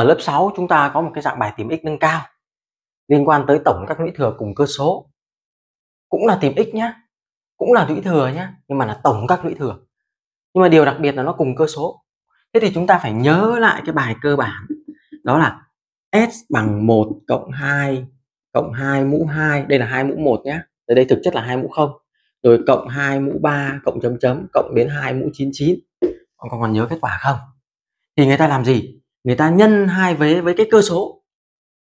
Ở lớp 6 chúng ta có một cái dạng bài tìm x nâng cao liên quan tới tổng các lũy thừa cùng cơ số. Cũng là tìm x nhá, cũng là lũy thừa nhá, nhưng mà là tổng các lũy thừa. Nhưng mà điều đặc biệt là nó cùng cơ số. Thế thì chúng ta phải nhớ lại cái bài cơ bản đó là S bằng 1 cộng 2 cộng 2 mũ 2, đây là 2 mũ 1 nhá. Ở đây thực chất là 2 mũ 0. Rồi cộng 2 mũ 3 cộng chấm chấm cộng đến 2 mũ 99. Còn còn nhớ kết quả không? Thì người ta làm gì? người ta nhân hai vế với cái cơ số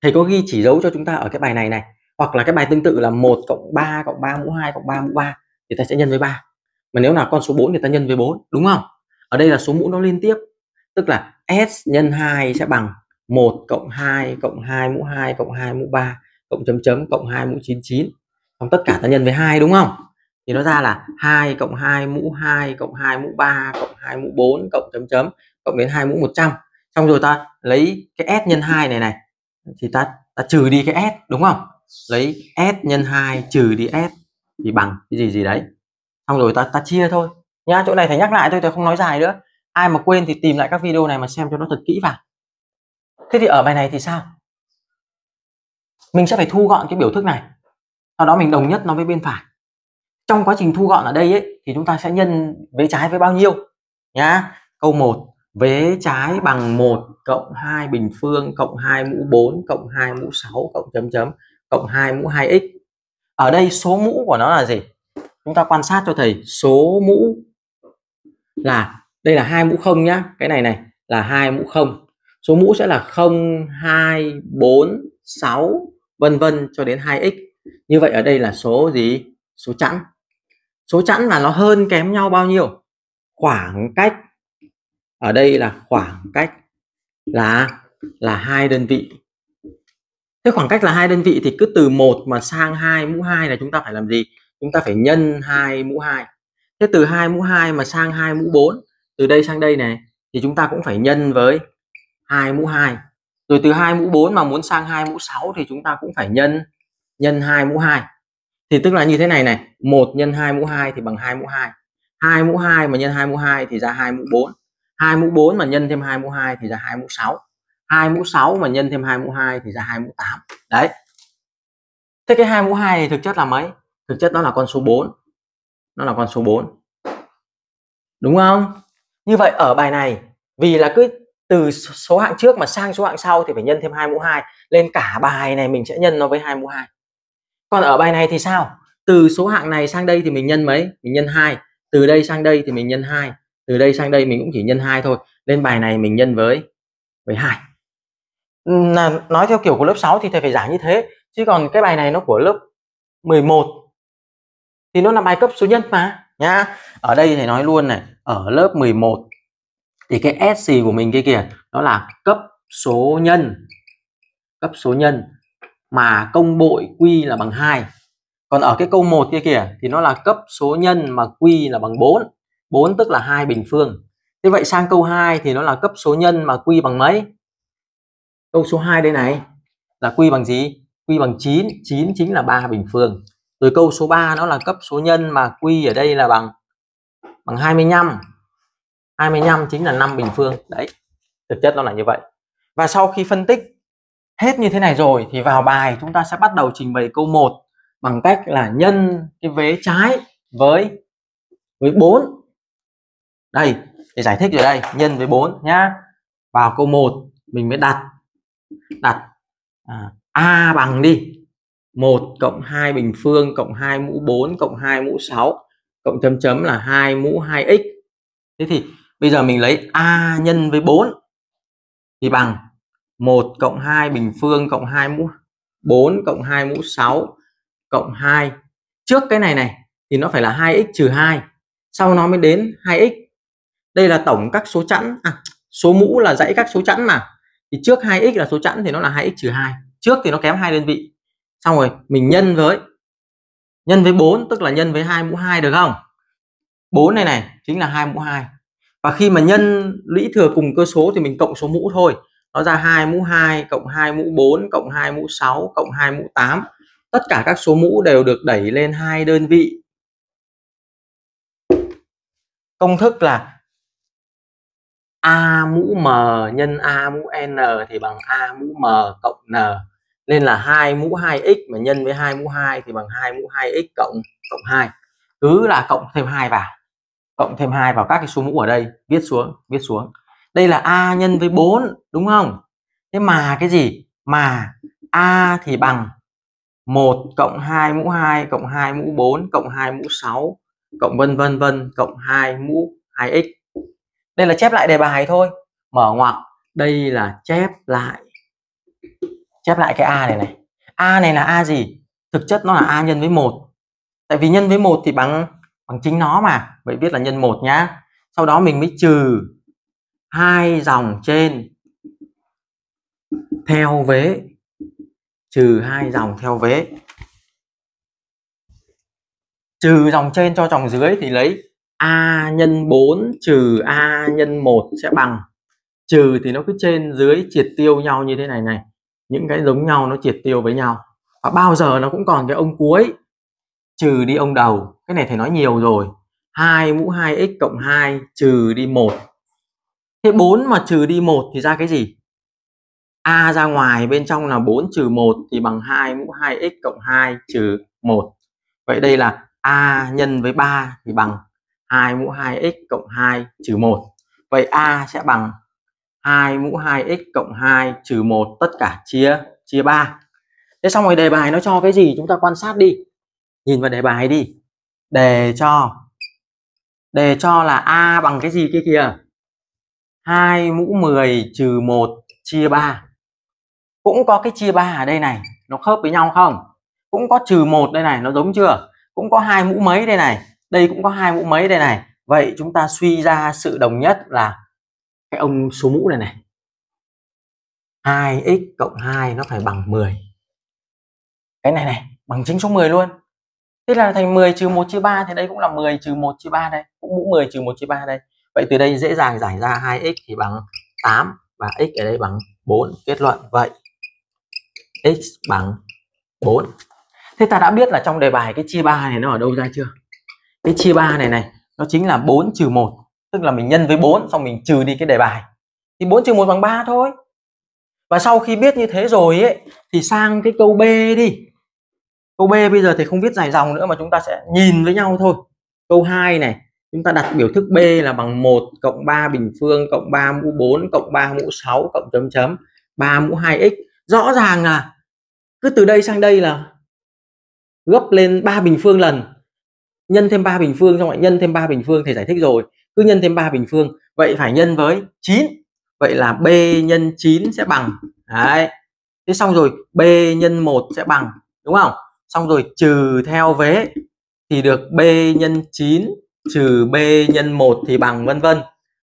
thầy có ghi chỉ dấu cho chúng ta ở cái bài này này hoặc là cái bài tương tự là 1 cộng 3 cộng 3 mũ 2 cộng 3 mũ 3 thì ta sẽ nhân với 3 mà nếu là con số 4 thì ta nhân với 4 đúng không ở đây là số mũ nó liên tiếp tức là s nhân 2 sẽ bằng 1 cộng 2 cộng 2 mũ 2 cộng 2 mũ 3 cộng chấm chấm cộng 2 mũ 99 xong tất cả ta nhân với 2 đúng không thì nó ra là 2 cộng 2 mũ 2 cộng 2 mũ 3 cộng 2 mũ 4 cộng chấm chấm cộng đến 2 mũ 100 xong rồi ta lấy cái s nhân 2 này này thì ta ta trừ đi cái s đúng không lấy s nhân 2 trừ đi s thì bằng cái gì gì đấy xong rồi ta ta chia thôi nhá chỗ này phải nhắc lại thôi tôi không nói dài nữa ai mà quên thì tìm lại các video này mà xem cho nó thật kỹ vào thế thì ở bài này thì sao mình sẽ phải thu gọn cái biểu thức này sau đó mình đồng nhất nó với bên phải trong quá trình thu gọn ở đây ấy, thì chúng ta sẽ nhân vế trái với bao nhiêu nhá câu 1 vế trái bằng 1 cộng 2 bình phương cộng 2 mũ 4 cộng 2 mũ 6 cộng chấm chấm cộng 2 mũ 2x. Ở đây số mũ của nó là gì? Chúng ta quan sát cho thầy số mũ là đây là hai mũ không nhá, cái này này là hai mũ không. Số mũ sẽ là 0 2 4 6 vân vân cho đến 2x. Như vậy ở đây là số gì? Số chẵn. Số chẵn là nó hơn kém nhau bao nhiêu? Khoảng cách ở đây là khoảng cách là là hai đơn vị thế khoảng cách là hai đơn vị thì cứ từ một mà sang hai mũ hai là chúng ta phải làm gì chúng ta phải nhân hai mũ hai thế từ hai mũ hai mà sang hai mũ 4 từ đây sang đây này thì chúng ta cũng phải nhân với hai mũ hai rồi từ hai mũ 4 mà muốn sang hai mũ 6 thì chúng ta cũng phải nhân nhân hai mũ hai thì tức là như thế này này một nhân hai mũ hai thì bằng hai mũ hai hai mũ hai mà nhân hai mũ hai thì ra hai mũ 4 2 mũ 4 mà nhân thêm 2 mũ 2 thì ra 2 mũ 6 2 mũ 6 mà nhân thêm 2 mũ 2 thì ra 2 mũ 8 đấy thế cái 2 mũ 2 thì thực chất là mấy thực chất nó là con số 4 nó là con số 4 đúng không như vậy ở bài này vì là cứ từ số hạng trước mà sang số hạng sau thì phải nhân thêm 2 mũ 2 lên cả bài này mình sẽ nhân nó với 2 mũ 2 còn ở bài này thì sao từ số hạng này sang đây thì mình nhân mấy mình nhân 2 từ đây sang đây thì mình nhân 2 từ đây sang đây mình cũng chỉ nhân hai thôi nên bài này mình nhân với với hai ừ, là nói theo kiểu của lớp 6 thì thầy phải giải như thế chứ còn cái bài này nó của lớp 11 thì nó là bài cấp số nhân mà nhá ở đây thầy nói luôn này ở lớp 11 thì cái SC của mình kia kìa nó là cấp số nhân cấp số nhân mà công bội Q là bằng 2 còn ở cái câu 1 kia kìa thì nó là cấp số nhân mà Q là bằng 4 4 tức là hai bình phương thế vậy sang câu 2 thì nó là cấp số nhân mà quy bằng mấy câu số 2 đây này là quy bằng gì quy bằng 9 9 chính là 3 bình phương rồi câu số 3 nó là cấp số nhân mà quy ở đây là bằng bằng 25 25 chính là 5 bình phương đấy thực chất nó là như vậy và sau khi phân tích hết như thế này rồi thì vào bài chúng ta sẽ bắt đầu trình bày câu 1 bằng cách là nhân cái vế trái với với 4 đây để giải thích rồi đây nhân với 4 nhá vào câu 1 mình mới đặt đặt à, a bằng đi 1 cộng 2 bình phương cộng 2 mũ 4 cộng 2 mũ 6 cộng chấm chấm là 2 mũ 2x thế thì bây giờ mình lấy a nhân với 4 thì bằng 1 cộng 2 bình phương cộng 2 mũ 4 cộng 2 mũ 6 cộng 2 trước cái này này thì nó phải là 2x trừ 2 sau nó mới đến 2x đây là tổng các số chẵn à, số mũ là dãy các số chẵn mà thì trước 2x là số chẵn thì nó là 2x trừ 2 trước thì nó kém hai đơn vị xong rồi mình nhân với nhân với 4 tức là nhân với 2 mũ 2 được không 4 này này chính là 2 mũ 2 và khi mà nhân lũy thừa cùng cơ số thì mình cộng số mũ thôi nó ra 2 mũ 2 cộng 2 mũ 4 cộng 2 mũ 6 cộng 2 mũ 8 tất cả các số mũ đều được đẩy lên hai đơn vị công thức là A mũ M nhân A mũ N thì bằng A mũ M cộng N nên là hai mũ 2x mà nhân với hai mũ 2 thì bằng hai mũ 2x cộng cộng 2 cứ là cộng thêm 2 vào cộng thêm 2 vào các cái số mũ ở đây viết xuống viết xuống đây là A nhân với 4 đúng không thế mà cái gì mà A thì bằng 1 cộng 2 mũ 2 cộng 2 mũ 4 cộng 2 mũ 6 cộng vân vân vân cộng 2 mũ 2x đây là chép lại đề bài thôi mở ngoặc đây là chép lại chép lại cái a này này a này là a gì thực chất nó là a nhân với một tại vì nhân với một thì bằng bằng chính nó mà vậy biết là nhân một nhá sau đó mình mới trừ hai dòng trên theo vế trừ hai dòng theo vế trừ dòng trên cho dòng dưới thì lấy A nhân 4 trừ A nhân 1 sẽ bằng trừ thì nó cứ trên dưới triệt tiêu nhau như thế này này những cái giống nhau nó triệt tiêu với nhau và bao giờ nó cũng còn cái ông cuối trừ đi ông đầu cái này thầy nói nhiều rồi 2 mũ 2x cộng 2 trừ đi 1 thế 4 mà trừ đi 1 thì ra cái gì A ra ngoài bên trong là 4 trừ 1 thì bằng 2 mũ 2x cộng 2 trừ 1 vậy đây là A nhân với 3 thì bằng 2 mũ 2x cộng 2 trừ 1 vậy a sẽ bằng 2 mũ 2x cộng 2 trừ 1 tất cả chia chia 3 thế xong rồi đề bài nó cho cái gì chúng ta quan sát đi nhìn vào đề bài đi đề cho đề cho là a bằng cái gì kia kìa 2 mũ 10 trừ 1 chia 3 cũng có cái chia 3 ở đây này nó khớp với nhau không cũng có trừ 1 đây này nó giống chưa cũng có hai mũ mấy đây này đây cũng có hai mũ mấy đây này vậy chúng ta suy ra sự đồng nhất là cái ông số mũ này này 2x cộng 2 nó phải bằng 10 cái này này bằng chính số 10 luôn thế là thành 10 trừ 1 chia 3 thì đây cũng là 10 trừ 1 chia 3 đây cũng mũ 10 trừ 1 chia 3 đây vậy từ đây dễ dàng giải ra 2x thì bằng 8 và x ở đây bằng 4 kết luận vậy x bằng 4 thế ta đã biết là trong đề bài cái chia 3 này nó ở đâu ra chưa cái chia 3 này này nó chính là 4 trừ 1 tức là mình nhân với 4 xong mình trừ đi cái đề bài thì 4 trừ 1 bằng 3 thôi và sau khi biết như thế rồi ấy thì sang cái câu B đi câu B bây giờ thì không viết dài dòng nữa mà chúng ta sẽ nhìn với nhau thôi câu 2 này chúng ta đặt biểu thức B là bằng 1 cộng 3 bình phương cộng 3 mũ 4 cộng 3 mũ 6 cộng chấm chấm 3 mũ 2x rõ ràng là cứ từ đây sang đây là gấp lên 3 bình phương lần nhân thêm 3 bình phương xong lại nhân thêm 3 bình phương thì giải thích rồi cứ nhân thêm 3 bình phương vậy phải nhân với 9 vậy là b nhân 9 sẽ bằng đấy thế xong rồi b nhân 1 sẽ bằng đúng không xong rồi trừ theo vế thì được b nhân 9 trừ b nhân 1 thì bằng vân vân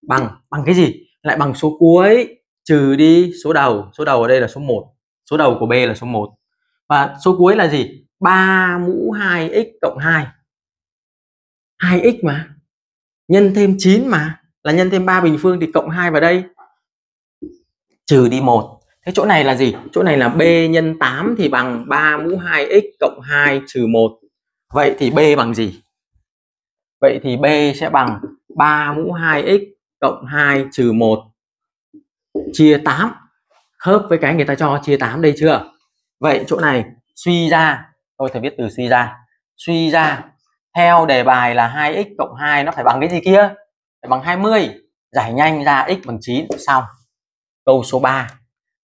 bằng bằng cái gì lại bằng số cuối trừ đi số đầu số đầu ở đây là số 1 số đầu của b là số 1 và số cuối là gì 3 mũ 2x cộng 2 2x mà nhân thêm 9 mà là nhân thêm 3 bình phương thì cộng 2 vào đây trừ đi 1 thế chỗ này là gì chỗ này là b nhân 8 thì bằng 3 mũ 2x cộng 2 trừ 1 vậy thì b bằng gì vậy thì b sẽ bằng 3 mũ 2x cộng 2 trừ 1 chia 8 khớp với cái người ta cho chia 8 đây chưa vậy chỗ này suy ra tôi phải viết từ suy ra suy ra theo đề bài là 2x cộng 2 nó phải bằng cái gì kia phải bằng 20 giải nhanh ra x bằng 9 xong câu số 3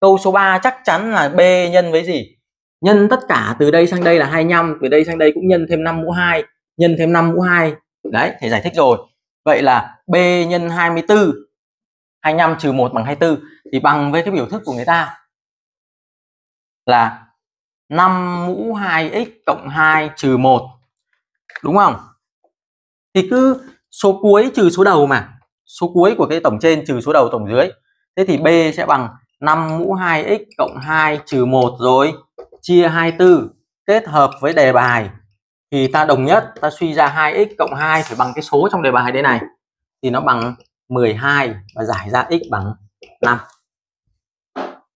câu số 3 chắc chắn là b nhân với gì nhân tất cả từ đây sang đây là 25 từ đây sang đây cũng nhân thêm 5 mũ 2 nhân thêm 5 mũ 2 đấy thì giải thích rồi vậy là b nhân 24 25 trừ 1 bằng 24 thì bằng với cái biểu thức của người ta là 5 mũ 2x cộng 2 trừ 1 đúng không thì cứ số cuối trừ số đầu mà số cuối của cái tổng trên trừ số đầu tổng dưới thế thì b sẽ bằng 5 mũ 2x cộng 2 trừ 1 rồi chia 24 kết hợp với đề bài thì ta đồng nhất ta suy ra 2x cộng 2 phải bằng cái số trong đề bài đây này thì nó bằng 12 và giải ra x bằng 5